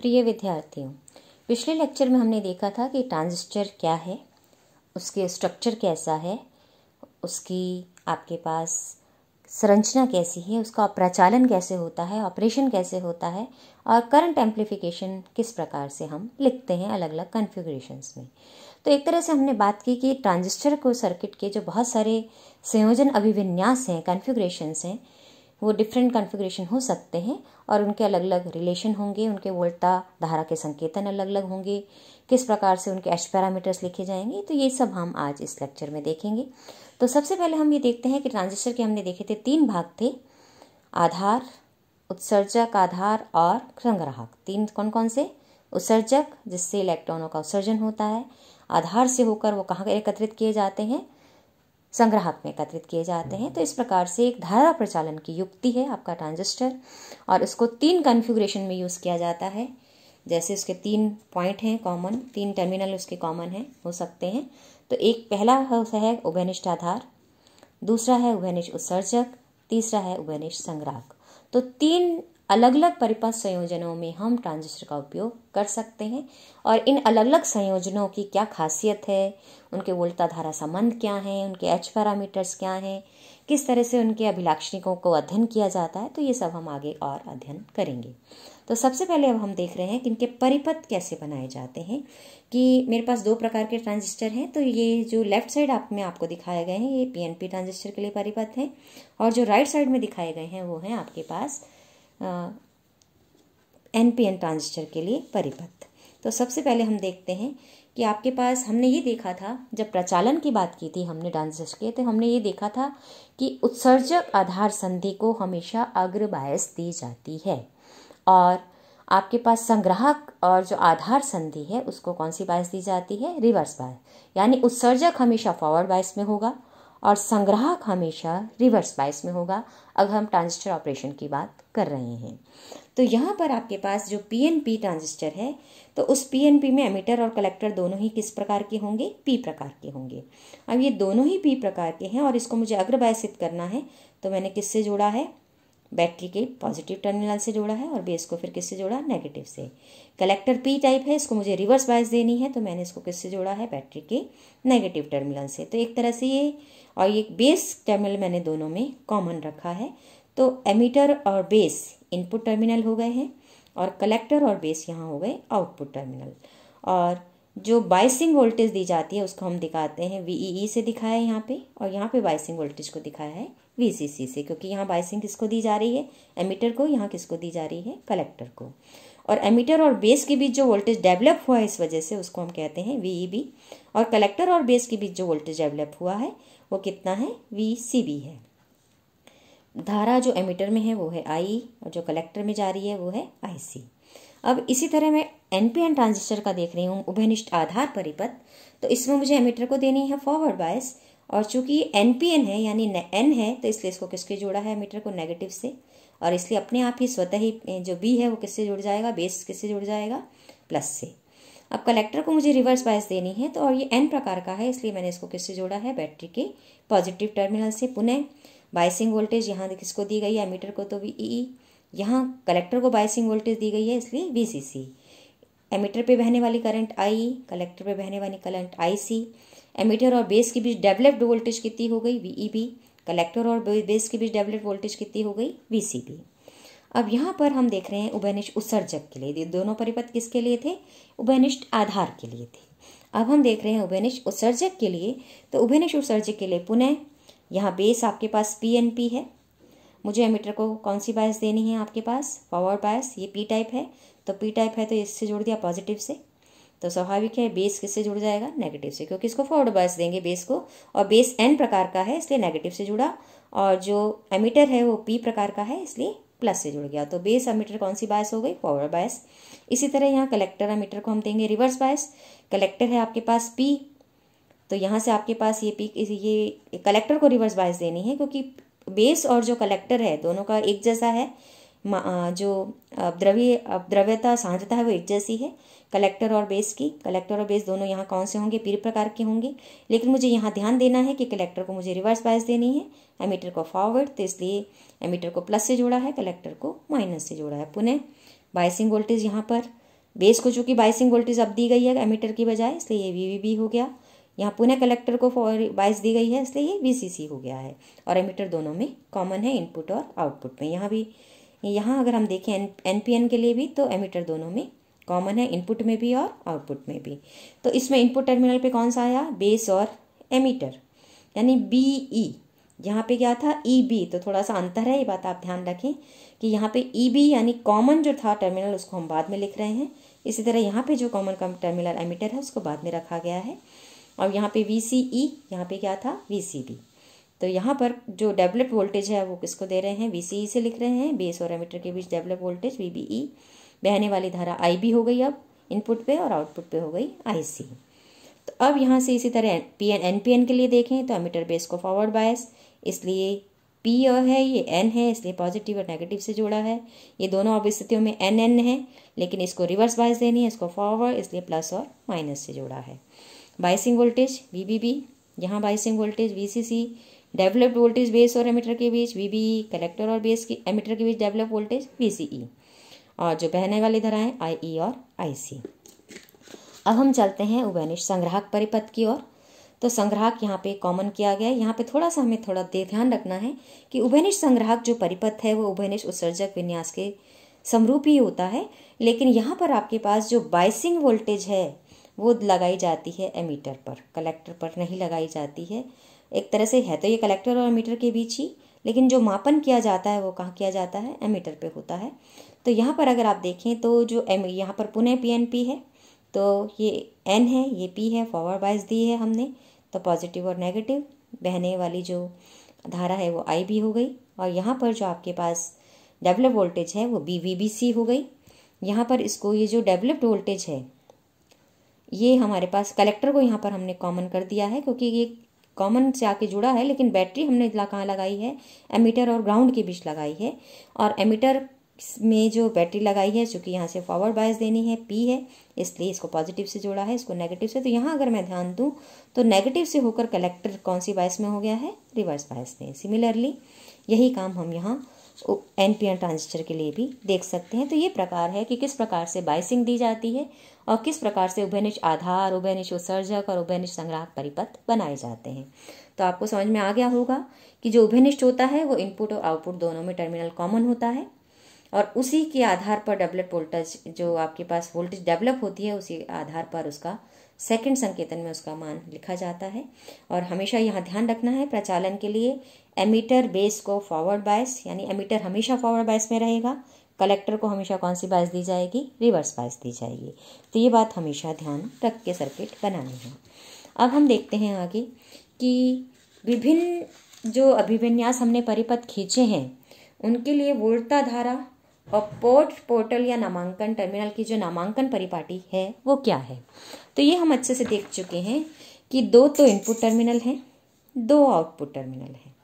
प्रिय विद्यार्थियों पिछले लेक्चर में हमने देखा था कि ट्रांजिस्टर क्या है उसके स्ट्रक्चर कैसा है उसकी आपके पास संरचना कैसी है उसका प्रचालन कैसे होता है ऑपरेशन कैसे होता है और करंट एम्पलीफिकेशन किस प्रकार से हम लिखते हैं अलग अलग कन्फिग्रेशंस में तो एक तरह से हमने बात की कि ट्रांजिस्टर को सर्किट के जो बहुत सारे संयोजन अभिविन्यास हैं कन्फिग्रेशंस हैं वो डिफरेंट कॉन्फ़िगरेशन हो सकते हैं और उनके अलग अलग रिलेशन होंगे उनके वोल्टा धारा के संकेतन अलग अलग होंगे किस प्रकार से उनके एच पैरामीटर्स लिखे जाएंगे तो ये सब हम आज इस लेक्चर में देखेंगे तो सबसे पहले हम ये देखते हैं कि ट्रांजिस्टर के हमने देखे थे तीन भाग थे आधार उत्सर्जक आधार और संग्राहक तीन कौन कौन से उत्सर्जक जिससे इलेक्ट्रॉनों का उत्सर्जन होता है आधार से होकर वो कहाँ एकत्रित किए जाते हैं संग्राहक में एकत्रित किए जाते हैं तो इस प्रकार से एक धारा प्रचालन की युक्ति है आपका ट्रांजिस्टर और इसको तीन कन्फिग्रेशन में यूज़ किया जाता है जैसे उसके तीन पॉइंट हैं कॉमन तीन टर्मिनल उसके कॉमन हैं हो सकते हैं तो एक पहला है उभयनिष्ठ आधार दूसरा है उभयनिष्ठ उत्सर्जक तीसरा है उभयनिष्ठ संग्राहक तो तीन अलग अलग परिपथ संयोजनों में हम ट्रांजिस्टर का उपयोग कर सकते हैं और इन अलग अलग संयोजनों की क्या खासियत है उनके वोल्टा धारा संबंध क्या हैं उनके एच पैरामीटर्स क्या हैं किस तरह से उनके अभिलाक्षणिकों को अध्ययन किया जाता है तो ये सब हम आगे और अध्ययन करेंगे तो सबसे पहले अब हम देख रहे हैं कि इनके परिपथ कैसे बनाए जाते हैं कि मेरे पास दो प्रकार के ट्रांजिस्टर हैं तो ये जो लेफ्ट साइड आप में आपको दिखाए गए हैं ये पीएनपी ट्रांजिस्टर के लिए परिपथ हैं और जो राइट साइड में दिखाए गए हैं वो हैं आपके पास एन पी एन ट्रांजिस्टर के लिए परिपथ तो सबसे पहले हम देखते हैं कि आपके पास हमने ये देखा था जब प्रचालन की बात की थी हमने ट्रांजिस्टर के तो हमने ये देखा था कि उत्सर्जक आधार संधि को हमेशा अग्र बायस दी जाती है और आपके पास संग्राहक और जो आधार संधि है उसको कौन सी बायस दी जाती है रिवर्स बायस यानी उत्सर्जक हमेशा फॉरवर्ड बायस में होगा और संग्राहक हमेशा रिवर्स बाइस में होगा अगर हम ट्रांजिस्टर ऑपरेशन की बात कर रहे हैं तो यहाँ पर आपके पास जो पीएनपी ट्रांजिस्टर है तो उस पीएनपी में एमिटर और कलेक्टर दोनों ही किस प्रकार के होंगे पी प्रकार के होंगे अब ये दोनों ही पी प्रकार के हैं और इसको मुझे अग्रबायसित करना है तो मैंने किससे जोड़ा है बैटरी के पॉजिटिव टर्मिनल से जोड़ा है और बेस को फिर किससे जोड़ा नेगेटिव से कलेक्टर पी टाइप है इसको मुझे रिवर्स बायस देनी है तो मैंने इसको किससे जोड़ा है बैटरी के नेगेटिव टर्मिनल से तो एक तरह से ये और ये बेस टर्मिनल मैंने दोनों में कॉमन रखा है तो एमीटर और बेस इनपुट टर्मिनल हो गए हैं और कलेक्टर और बेस यहाँ हो गए आउटपुट टर्मिनल और जो बाइसिंग वोल्टेज दी जाती है उसको हम दिखाते हैं वी e e से दिखाया है यहाँ पे और यहाँ पे बाइसिंग वोल्टेज को दिखाया है वी से क्योंकि यहाँ बाइसिंग किसको दी जा रही है एमीटर को यहाँ किसको दी जा रही है कलेक्टर को और एमिटर और बेस के बीच जो वोल्टेज डेवलप हुआ है इस वजह से उसको हम कहते हैं वी e और कलेक्टर और बेस के बीच जो वोल्टेज डेवलप हुआ है वो कितना है वी सी बी है धारा जो एमीटर में है वो है आई और जो कलेक्टर में जा रही है वो है आई सी अब इसी तरह मैं एन पी एन ट्रांजिस्टर का देख रही हूँ उभयनिष्ठ आधार परिपथ तो इसमें मुझे एमिटर को देनी है फॉरवर्ड बायस और चूंकि एन पी एन है यानी एन है तो इसलिए इसको किसके जोड़ा है एमिटर को नेगेटिव से और इसलिए अपने आप ही स्वतः ही जो बी है वो किससे जुड़ जाएगा बेस किससे जुड़ जाएगा प्लस से अब कलेक्टर को मुझे रिवर्स बायस देनी है तो और ये एन प्रकार का है इसलिए मैंने इसको किससे जोड़ा है बैटरी के पॉजिटिव टर्मिनल से पुनः बाइसिंग वोल्टेज यहाँ किसको दी गई है एमीटर को तो वी ई e e। यहाँ कलेक्टर को बाइसिंग वोल्टेज दी गई है इसलिए वी सी सी एमीटर पे बहने वाली करंट आई कलेक्टर पे बहने वाली करंट आई सी एमीटर और बेस के बीच डेवलप्ड वोल्टेज कितनी हो गई वी ई बी कलेक्टर और बेस के बीच डेवलप्ड वोल्टेज कितनी हो गई वी सी बी अब यहाँ पर हम देख रहे हैं उभयनिष्ठ उत्सर्जक के लिए दोनों परिपथ किसके लिए थे उभयनिष्ठ आधार के लिए थे अब हम देख रहे हैं उभयनिष्ठ उत्सर्जक के लिए तो उभयनिष्ठ उत्सर्जक के लिए पुनः यहाँ बेस आपके पास पी एन पी है मुझे एमीटर को कौन सी बायस देनी है आपके पास फॉरवर्ड बायस ये पी टाइप है तो पी टाइप है तो इससे जोड़ दिया पॉजिटिव से तो स्वाभाविक है बेस किससे जुड़ जाएगा नेगेटिव से क्योंकि इसको फॉरवर्ड बायस देंगे बेस को और बेस एन प्रकार का है इसलिए नेगेटिव से जुड़ा और जो एमीटर है वो पी प्रकार का है इसलिए प्लस से जुड़ गया तो बेस अमीटर कौन सी बायस हो गई फॉरवर्ड बायस इसी तरह यहाँ कलेक्टर अमीटर को हम देंगे रिवर्स बायस कलेक्टर है आपके पास पी तो यहाँ से आपके पास ये पी ये कलेक्टर को रिवर्स बायस देनी है क्योंकि बेस और जो कलेक्टर है दोनों का एक जैसा है जो द्रव्य द्रव्यता सांद्रता है वो एक जैसी है कलेक्टर और बेस की कलेक्टर और बेस दोनों यहाँ कौन से होंगे पीर प्रकार के होंगे लेकिन मुझे यहाँ ध्यान देना है कि कलेक्टर को मुझे रिवर्स बायस देनी है एमीटर को फॉरवर्ड तो इसलिए एमीटर को प्लस से जोड़ा है कलेक्टर को माइनस से जोड़ा है पुनः बायसिंग वोल्टेज यहाँ पर बेस को चूँकि बायसिंग वोल्टेज अब दी गई है एमीटर की बजाय इसलिए ये वी, वी, वी हो गया यहाँ पुनः कलेक्टर को बाइस दी गई है इसलिए ये सी हो गया है और एमीटर दोनों में कॉमन है इनपुट और आउटपुट में यहाँ भी यहाँ अगर हम देखें एन एन के लिए भी तो एमीटर दोनों में कॉमन है इनपुट में भी और आउटपुट में भी तो इसमें इनपुट टर्मिनल पे कौन सा आया बेस और एमीटर यानी बी ई e। यहाँ पे क्या था ई e बी तो थोड़ा सा अंतर है ये बात आप ध्यान रखें कि यहाँ पे ई e बी यानी कॉमन जो था टर्मिनल उसको हम बाद में लिख रहे हैं इसी तरह यहाँ पे जो कॉमन कम टर्मिनल एमीटर है उसको बाद में रखा गया है और यहाँ पे वी सी ई यहाँ पे क्या था वी सी बी तो यहाँ पर जो डेवलप वोल्टेज है वो किसको दे रहे हैं वी e से लिख रहे हैं बेस और एमीटर के बीच डेवलप वोल्टेज वी बहने वाली धारा आई हो गई अब इनपुट पे और आउटपुट पे हो गई आई तो अब यहाँ से इसी तरह P N N P N के लिए देखें तो एमीटर बेस को फॉरवर्ड बायस इसलिए पी है ये एन है इसलिए पॉजिटिव और नेगेटिव से जोड़ा है ये दोनों अब स्थितियों में एन एन है लेकिन इसको रिवर्स बायस देनी है इसको फॉरवर्ड इसलिए प्लस और माइनस से जोड़ा है biasing voltage V B B यहाँ biasing voltage V C C developed voltage base और एमीटर के बीच वी e कलेक्टर और बेस की एमीटर के बीच डेवलप वोल्टेज वी e। और जो बहने वाली धाराएं आई e और आई अब हम चलते हैं उभयनिष्ठ संग्राहक परिपथ की ओर तो संग्राहक यहाँ पे कॉमन किया गया है यहाँ पे थोड़ा सा हमें थोड़ा ध्यान रखना है कि उभयनिष्ठ संग्राहक जो परिपथ है वो उभयनिष्ठ उत्सर्जक विन्यास के समरूप ही होता है लेकिन यहाँ पर आपके पास जो बाइसिंग वोल्टेज है वो लगाई जाती है एमीटर पर कलेक्टर पर नहीं लगाई जाती है एक तरह से है तो ये कलेक्टर और मीटर के बीच ही लेकिन जो मापन किया जाता है वो कहाँ किया जाता है एमीटर पे होता है तो यहाँ पर अगर आप देखें तो जो एम यहाँ पर पुनः पी एन पी है तो ये एन है ये पी है फॉरवर्ड बाइस दी है हमने तो पॉजिटिव और नेगेटिव बहने वाली जो धारा है वो आई भी हो गई और यहाँ पर जो आपके पास डेवलप वोल्टेज है वो बी वी बी सी हो गई यहाँ पर इसको ये जो डेवलप्ड वोल्टेज है ये हमारे पास कलेक्टर को यहाँ पर हमने कॉमन कर दिया है क्योंकि ये कॉमन से आके जुड़ा है लेकिन बैटरी हमने कहाँ लगाई है एमीटर और ग्राउंड के बीच लगाई है और एमीटर में जो बैटरी लगाई है चूँकि यहाँ से फॉरवर्ड बायस देनी है पी है इसलिए इसको पॉजिटिव से जोड़ा है इसको नेगेटिव से तो यहाँ अगर मैं ध्यान दूँ तो नेगेटिव से होकर कलेक्टर कौन सी बायस में हो गया है रिवर्स बायस में सिमिलरली यही काम हम यहाँ एन पी एन ट्रांजिस्टर के लिए भी देख सकते हैं तो ये प्रकार है कि किस प्रकार से बाइसिंग दी जाती है और किस प्रकार से उभयनिष्ठ आधार उभयनिष्ठ उत्सर्जक और उभयनिष्ठ संग्राहक परिपथ बनाए जाते हैं तो आपको समझ में आ गया होगा कि जो उभयनिष्ठ होता है वो इनपुट और आउटपुट दोनों में टर्मिनल कॉमन होता है और उसी के आधार पर डेवलप वोल्टेज जो आपके पास वोल्टेज डेवलप होती है उसी आधार पर उसका सेकंड संकेतन में उसका मान लिखा जाता है और हमेशा यहाँ ध्यान रखना है प्रचालन के लिए एमिटर बेस को फॉरवर्ड बायस यानी एमिटर हमेशा फॉरवर्ड बायस में रहेगा कलेक्टर को हमेशा कौन सी बायस दी जाएगी रिवर्स बायस दी जाएगी तो ये बात हमेशा ध्यान रख के सर्किट बनानी है अब हम देखते हैं आगे कि विभिन्न जो अभिविन्यास हमने परिपथ खींचे हैं उनके लिए वोल्टता धारा और पोर्ट पोर्टल या नामांकन टर्मिनल की जो नामांकन परिपाटी है वो क्या है तो ये हम अच्छे से देख चुके हैं कि दो तो इनपुट टर्मिनल हैं दो आउटपुट टर्मिनल हैं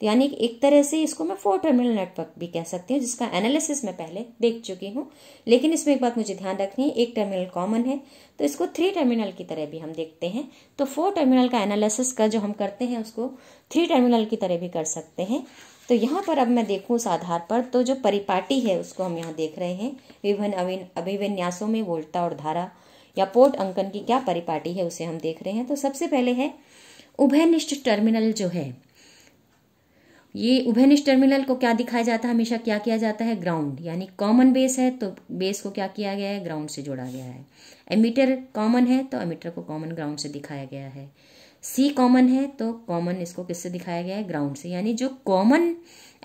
तो यानी एक तरह से इसको मैं फोर टर्मिनल नेटवर्क भी कह सकती हूँ जिसका एनालिसिस मैं पहले देख चुकी हूँ लेकिन इसमें एक बात मुझे ध्यान रखनी है एक टर्मिनल कॉमन है तो इसको थ्री टर्मिनल की तरह भी हम देखते हैं तो फोर टर्मिनल का एनालिसिस का जो हम करते हैं उसको थ्री टर्मिनल की तरह भी कर सकते हैं तो यहाँ पर अब मैं देखूँ उस आधार पर तो जो परिपाटी है उसको हम यहाँ देख रहे हैं विभिन्न अभिविन्यासों में वोल्टा और धारा या पोर्ट अंकन की क्या परिपाटी है उसे हम देख रहे हैं तो सबसे पहले है उभयनिष्ठ टर्मिनल जो है ये उभयनिष्ठ टर्मिनल को क्या दिखाया जाता है हमेशा क्या किया जाता है ग्राउंड यानी कॉमन बेस है तो बेस को क्या किया गया है ग्राउंड से जोड़ा गया है एमीटर कॉमन है तो एमिटर को कॉमन ग्राउंड से दिखाया गया है सी कॉमन है तो कॉमन इसको किससे दिखाया गया है ग्राउंड से यानी जो कॉमन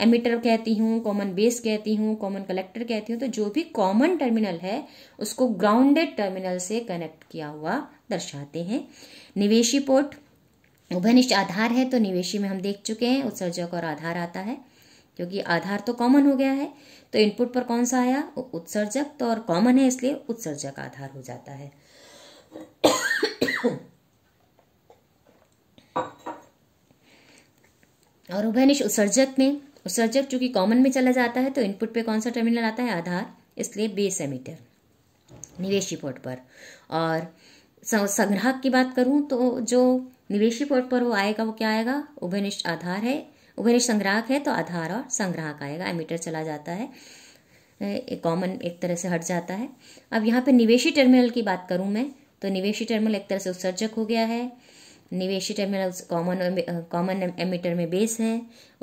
एमिटर कहती हूँ कॉमन बेस कहती हूँ कॉमन कलेक्टर कहती हूँ तो जो भी कॉमन टर्मिनल है उसको ग्राउंडेड टर्मिनल से कनेक्ट किया हुआ दर्शाते हैं निवेशी पोर्ट उभयनिष्ठ आधार है तो निवेशी में हम देख चुके हैं उत्सर्जक और आधार आता है क्योंकि आधार तो कॉमन हो गया है तो इनपुट पर कौन सा आया उत्सर्जक तो और कॉमन है इसलिए उत्सर्जक आधार हो जाता है और उभयनिष्ठ उत्सर्जक में उत्सर्जक चूंकि कॉमन में चला जाता है तो इनपुट पे कौन सा टर्मिनल आता है आधार इसलिए बेस एमीटर निवेशी पोर्ट पर और संग्राहक की बात करूं तो जो निवेशी पोर्ट पर वो आएगा वो क्या आएगा उभयनिष्ठ आधार है उभयनिष्ठ संग्राहक है तो आधार और संग्राहक आएगा एमिटर चला जाता है एक कॉमन एक तरह से हट जाता है अब यहाँ पे निवेशी टर्मिनल की बात करूँ मैं तो निवेशी टर्मिनल एक तरह से उत्सर्जक हो गया है निवेशी टर्मिनल कॉमन कॉमन एमिटर में बेस है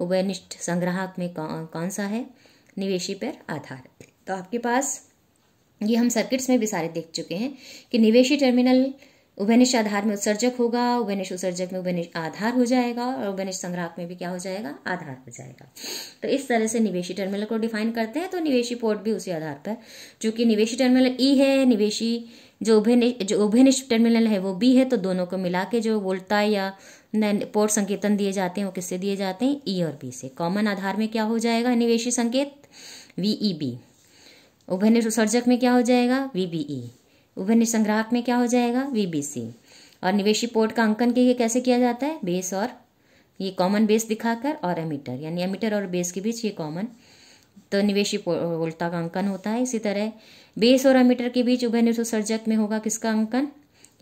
उभयनिष्ठ संग्राहक में कौन सा है निवेशी पर आधार तो आपके पास ये हम सर्किट्स में भी सारे देख चुके हैं कि निवेशी टर्मिनल उभनिश आधार में उत्सर्जक होगा उभनिष उत्सर्जक में उभनिश आधार हो जाएगा और उभनिश संग्राहक में भी क्या हो जाएगा आधार हो जाएगा तो इस तरह से निवेशी टर्मिनल को डिफाइन करते हैं तो निवेशी पोर्ट भी उसी आधार पर चूंकि निवेशी टर्मिनल ई e है निवेशी जो उभनि जो उभयनिश टर्मिनल है वो बी है तो दोनों को मिला के जो वोल्टा या पोर्ट संकेतन दिए जाते हैं वो किससे दिए जाते हैं ई e और बी से कॉमन आधार में क्या हो जाएगा निवेशी संकेत वीई बी उभयनिश उत्सर्जक में क्या हो जाएगा वी बी ई उभय संग्राहक में क्या हो जाएगा वीबीसी और निवेशी पोर्ट का अंकन के लिए कैसे किया जाता है बेस और ये कॉमन बेस दिखाकर और एमिटर यानी एमिटर और बेस के बीच ये कॉमन तो निवेशी वोल्टा का अंकन होता है इसी तरह बेस और एमिटर के बीच उभय निर्सर्जक में होगा किसका अंकन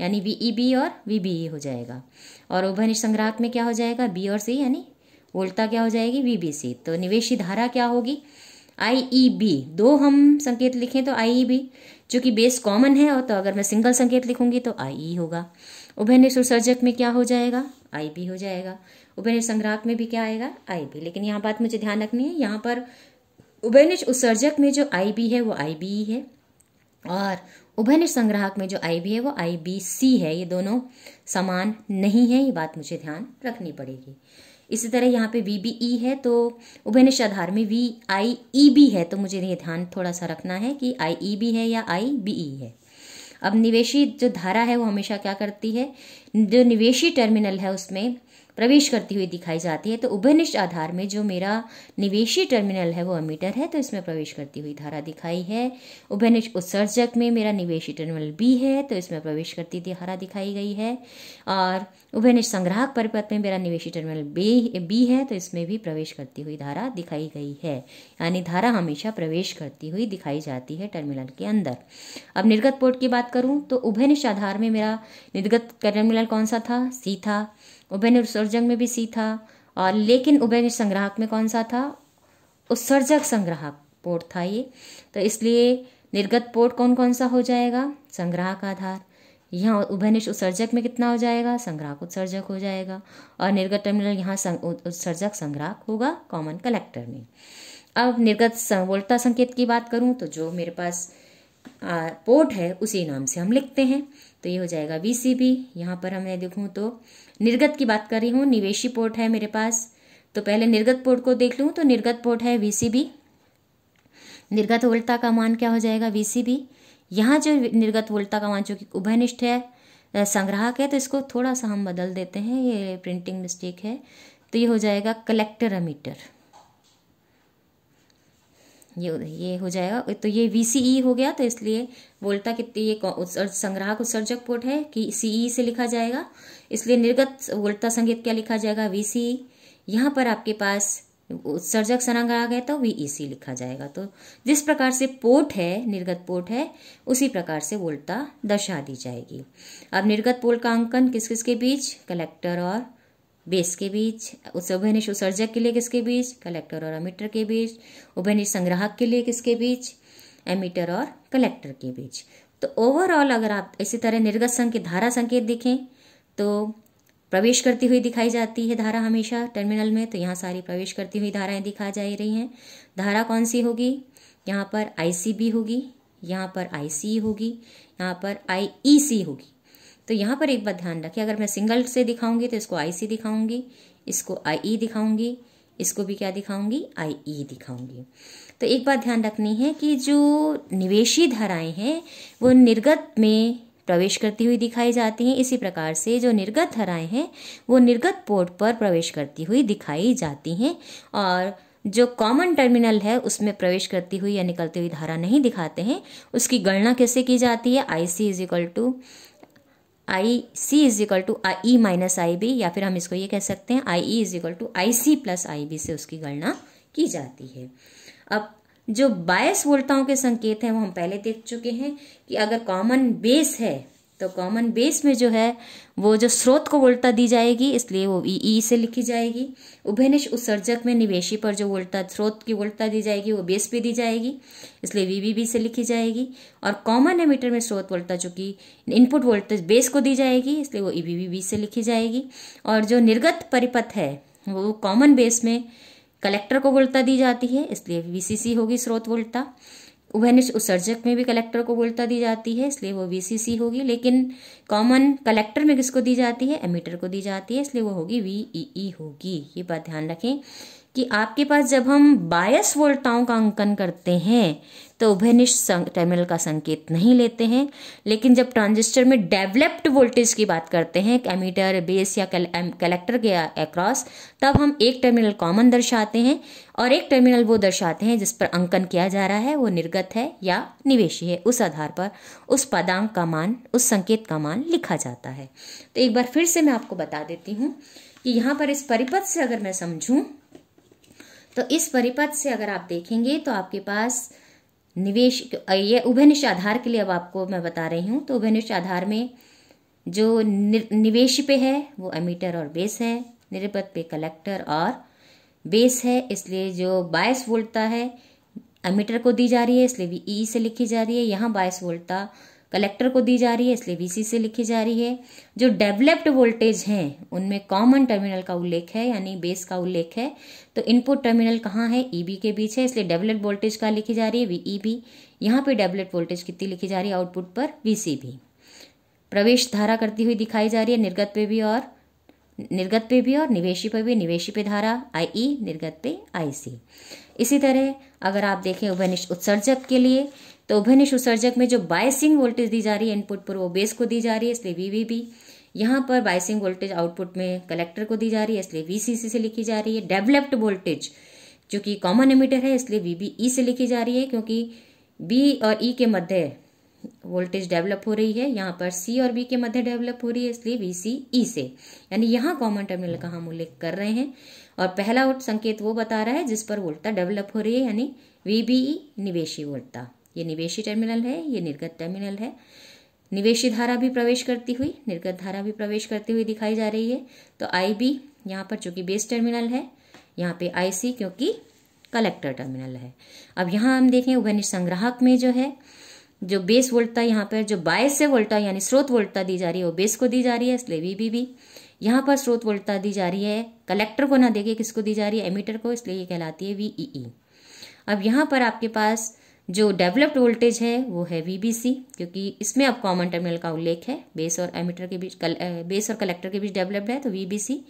यानी वीईबी e और वीबीई e हो जाएगा और उभय संग्राहक में क्या हो जाएगा बी और सी यानी वोल्टा क्या हो जाएगी वीबीसी तो निवेशी धारा क्या होगी आईईबी e दो हम संकेत लिखें तो आईईबी जो कि बेस कॉमन है और तो अगर मैं सिंगल संकेत लिखूंगी तो आई ई e होगा उभयनिष्ठ उत्सर्जक में क्या हो जाएगा आई बी हो जाएगा उभयनिष्ठ संग्राहक में भी क्या आएगा आई बी लेकिन यहाँ बात मुझे ध्यान रखनी है यहाँ पर उभयनिश उत्सर्जक में जो आई बी है वो आई बी e है और उभयनिष्ठ संग्राहक में जो आई बी है वो आई बी सी है ये दोनों समान नहीं है ये बात मुझे ध्यान रखनी पड़ेगी इसी तरह यहाँ पे वी बी ई है तो आधार में वी आई ई बी है तो मुझे ये ध्यान थोड़ा सा रखना है कि आई ई बी है या आई बी ई है अब निवेशी जो धारा है वो हमेशा क्या करती है जो निवेशी टर्मिनल है उसमें प्रवेश करती हुई दिखाई जाती है तो उभयनिष्ठ आधार में जो मेरा निवेशी टर्मिनल है वो अमीटर है तो इसमें प्रवेश करती हुई धारा दिखाई है उभयनिष्ठ उत्सर्जक में मेरा निवेशी टर्मिनल बी है तो इसमें प्रवेश करती धारा दिखाई गई है और उभयनिष्ठ संग्राहक परिपथ में मेरा निवेशी टर्मिनल बी बी है तो इसमें भी प्रवेश करती हुई धारा दिखाई गई है यानी धारा हमेशा प्रवेश करती हुई दिखाई जाती है टर्मिनल के अंदर अब निर्गत पोर्ट की बात करूं तो उभयनिष्ठ आधार में मेरा निर्गत टर्मिनल कौन सा था सी था उभयन उत्सर्जक में भी सी था और लेकिन उभय संग्राहक में कौन सा था उत्सर्जक संग्राहक पोर्ट था ये तो इसलिए निर्गत पोर्ट कौन कौन सा हो जाएगा संग्राहक आधार यहाँ उभयनिष्ठ उत्सर्जक में कितना हो जाएगा संग्राहक उत्सर्जक हो जाएगा और निर्गत टर्मिनल यहाँ उत्सर्जक संग्राहक होगा कॉमन कलेक्टर में अब निर्गत वोल्टा संकेत की बात करूँ तो जो मेरे पास पोर्ट है उसी नाम से हम लिखते हैं तो ये हो जाएगा वी सी बी यहाँ पर हमें देखूँ तो निर्गत की बात कर रही हूँ निवेशी पोर्ट है मेरे पास तो पहले निर्गत पोर्ट को देख लूँ तो निर्गत पोर्ट है वी सी बी निर्गत वोल्टता का मान क्या हो जाएगा वी सी बी यहाँ जो निर्गत वोल्टता का मान जो कि उभयनिष्ठ है संग्राहक है तो इसको थोड़ा सा हम बदल देते हैं ये प्रिंटिंग मिस्टेक है तो ये हो जाएगा कलेक्टर अमीटर ये ये हो जाएगा तो ये वी e हो गया तो इसलिए बोलता कितनी ये संग्राहक उत्सर्जक पोर्ट है कि सी e से लिखा जाएगा इसलिए निर्गत वोल्टा संगीत क्या लिखा जाएगा वी सी e। यहाँ पर आपके पास उत्सर्जक संग्राहक है तो वी सी लिखा जाएगा तो जिस प्रकार से पोर्ट है निर्गत पोर्ट है उसी प्रकार से वोल्टा दर्शा दी जाएगी अब निर्गत पोल का अंकन किस किसके बीच कलेक्टर और बेस के बीच उस उभयनिष्ठ उत्सर्जक के लिए किसके बीच कलेक्टर और अमीटर के बीच उभयनिष्ठ संग्राहक के लिए किसके बीच एमीटर और कलेक्टर के बीच तो ओवरऑल अगर आप इसी तरह निर्गत संकेत धारा संकेत देखें तो प्रवेश करती हुई दिखाई जाती है धारा हमेशा टर्मिनल में तो यहाँ सारी प्रवेश करती हुई धाराएं दिखा जा रही हैं धारा कौन सी होगी यहाँ पर आईसीबी होगी यहाँ पर आईसी e होगी यहाँ पर आईईसी e होगी तो यहाँ पर एक बात ध्यान रखें अगर मैं सिंगल से दिखाऊंगी तो इसको आई सी दिखाऊंगी इसको आई ई e दिखाऊंगी इसको भी क्या दिखाऊंगी आई ई e दिखाऊंगी तो एक बात ध्यान रखनी है कि जो निवेशी धाराएं हैं वो निर्गत में प्रवेश करती हुई दिखाई जाती हैं इसी प्रकार से जो निर्गत धाराएं हैं वो निर्गत पोर्ट पर प्रवेश करती हुई दिखाई जाती हैं और जो कॉमन टर्मिनल है उसमें प्रवेश करती हुई या निकलती हुई धारा नहीं दिखाते हैं उसकी गणना कैसे की जाती है I C is equal to I C is equal to I E minus I B या फिर हम इसको ये कह सकते हैं I E is equal to I C plus I B से उसकी गणना की जाती है अब जो बायस वोल्टाओं के संकेत हैं वो हम पहले देख चुके हैं कि अगर कॉमन बेस है तो कॉमन बेस में जो है वो जो स्रोत को वोल्टा दी जाएगी इसलिए वो ई e, ई e से लिखी जाएगी उभयनिश उत्सर्जक में निवेशी पर जो वोल्टा स्रोत की वोल्टा दी जाएगी वो बेस पे दी जाएगी इसलिए वी बी बी से लिखी जाएगी और कॉमन एमीटर में स्रोत वोल्टा चूंकि इनपुट वोल्टेज बेस को दी जाएगी इसलिए वो ई बी बी बी से लिखी जाएगी और जो निर्गत परिपथ है वो कॉमन बेस में कलेक्टर को वोल्टा दी जाती है इसलिए वी सी सी होगी स्रोत वोल्टा वहनिश उत्सर्जक में भी कलेक्टर को वोल्टता दी जाती है इसलिए वो वीसीसी होगी लेकिन कॉमन कलेक्टर में किसको दी जाती है एमीटर को दी जाती है इसलिए वो होगी वीईई e e होगी ये बात ध्यान रखें कि आपके पास जब हम बायस वोल्टाओं का अंकन करते हैं तो उभयनिष्ठ टर्मिनल का संकेत नहीं लेते हैं लेकिन जब ट्रांजिस्टर में डेवलप्ड वोल्टेज की बात करते हैं एमीटर बेस या कलेक्टर के अक्रॉस तब हम एक टर्मिनल कॉमन दर्शाते हैं और एक टर्मिनल वो दर्शाते हैं जिस पर अंकन किया जा रहा है वो निर्गत है या निवेशी है उस आधार पर उस पदांक का मान उस संकेत का मान लिखा जाता है तो एक बार फिर से मैं आपको बता देती हूँ कि यहाँ पर इस परिपथ से अगर मैं समझूँ तो इस परिपथ से अगर आप देखेंगे तो आपके पास निवेश ये उभयनिष्ठ आधार के लिए अब आपको मैं बता रही हूँ तो उभयनिष्ठ आधार में जो निवेश पे है वो एमीटर और बेस है निरपथ पे कलेक्टर और बेस है इसलिए जो बायस वोल्टता है एमीटर को दी जा रही है इसलिए भी ई e से लिखी जा रही है यहाँ बायस वोल्टता कलेक्टर को दी जा रही है इसलिए वीसी से लिखी जा रही है जो डेवलप्ड वोल्टेज हैं उनमें कॉमन टर्मिनल का उल्लेख है यानी बेस का उल्लेख है तो इनपुट टर्मिनल कहाँ है ईबी e के बीच है इसलिए डेवलप्ड वोल्टेज का लिखी जा रही है वी ई बी यहाँ पर डेवलप्ड वोल्टेज कितनी लिखी जा रही है आउटपुट पर वी भी प्रवेश धारा करती हुई दिखाई जा रही है निर्गत पे भी और निर्गत पे भी और निवेशी पे भी निवेशी पे धारा आई ई e, निर्गत पे आई सी इसी तरह अगर आप देखें उभयनिष्ठ उत्सर्जक के लिए तो उभनिश उत्सर्जक में जो बायसिंग वोल्टेज दी जा रही है इनपुट पर वो बेस को दी जा रही है इसलिए वीवीबी यहां पर बायसिंग वोल्टेज आउटपुट में कलेक्टर को दी जा रही है इसलिए वीसीसी से लिखी जा रही है डेवलप्ड वोल्टेज जो कि कॉमन एमिटर है इसलिए वीबीई e से लिखी जा रही है क्योंकि बी और ई e के मध्य वोल्टेज डेवलप हो रही है यहां पर सी और बी के मध्य डेवलप हो रही है इसलिए वीसीई e से यानी यहां कॉमन टर्मिनल का हम उल्लेख कर रहे हैं और पहला संकेत वो बता रहा है जिस पर वोल्टा डेवलप हो रही है यानी वीबीई e निवेशी वोल्टा ये निवेशी टर्मिनल है ये निर्गत टर्मिनल है निवेशी धारा भी प्रवेश करती हुई निर्गत धारा भी प्रवेश करती हुई दिखाई जा रही है तो आई बी यहाँ पर चूंकि बेस टर्मिनल है यहाँ पे आई सी क्योंकि कलेक्टर टर्मिनल है अब यहाँ हम देखें उभन संग्राहक में जो है जो बेस वोल्टता यहाँ पर जो बायस से वोल्टा यानी स्रोत वोल्टता दी जा रही है वो बेस को दी जा रही है इसलिए वी बी बी यहाँ पर स्रोत वोल्टता दी जा रही है कलेक्टर को ना देखे किसको दी जा रही है एमीटर को इसलिए ये कहलाती है वी ई ई अब यहाँ पर आपके पास जो डेवलप्ड वोल्टेज है वो है वीबीसी क्योंकि इसमें अब कॉमन टर्मिनल का उल्लेख है बेस और एमिटर के बीच कल, बेस और कलेक्टर के बीच डेवलप्ड है तो वीबीसी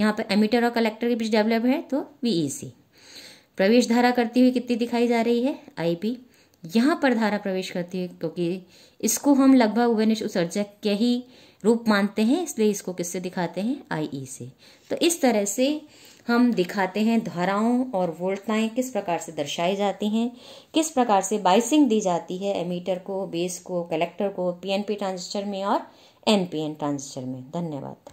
यहाँ पर एमिटर और कलेक्टर के बीच डेवलप्ड है तो वीईसी e प्रवेश धारा करती हुई कितनी दिखाई जा रही है आईपी यहाँ पर धारा प्रवेश करती हुई क्योंकि इसको हम लगभग उभनिश उत्सर्जक के ही रूप मानते हैं इसलिए इसको किससे दिखाते हैं ई से e तो इस तरह से हम दिखाते हैं धाराओं और वोल्टताएं किस प्रकार से दर्शाई जाती हैं किस प्रकार से बाइसिंग दी जाती है एमीटर को बेस को कलेक्टर को पीएनपी ट्रांजिस्टर में और एनपीएन ट्रांजिस्टर में धन्यवाद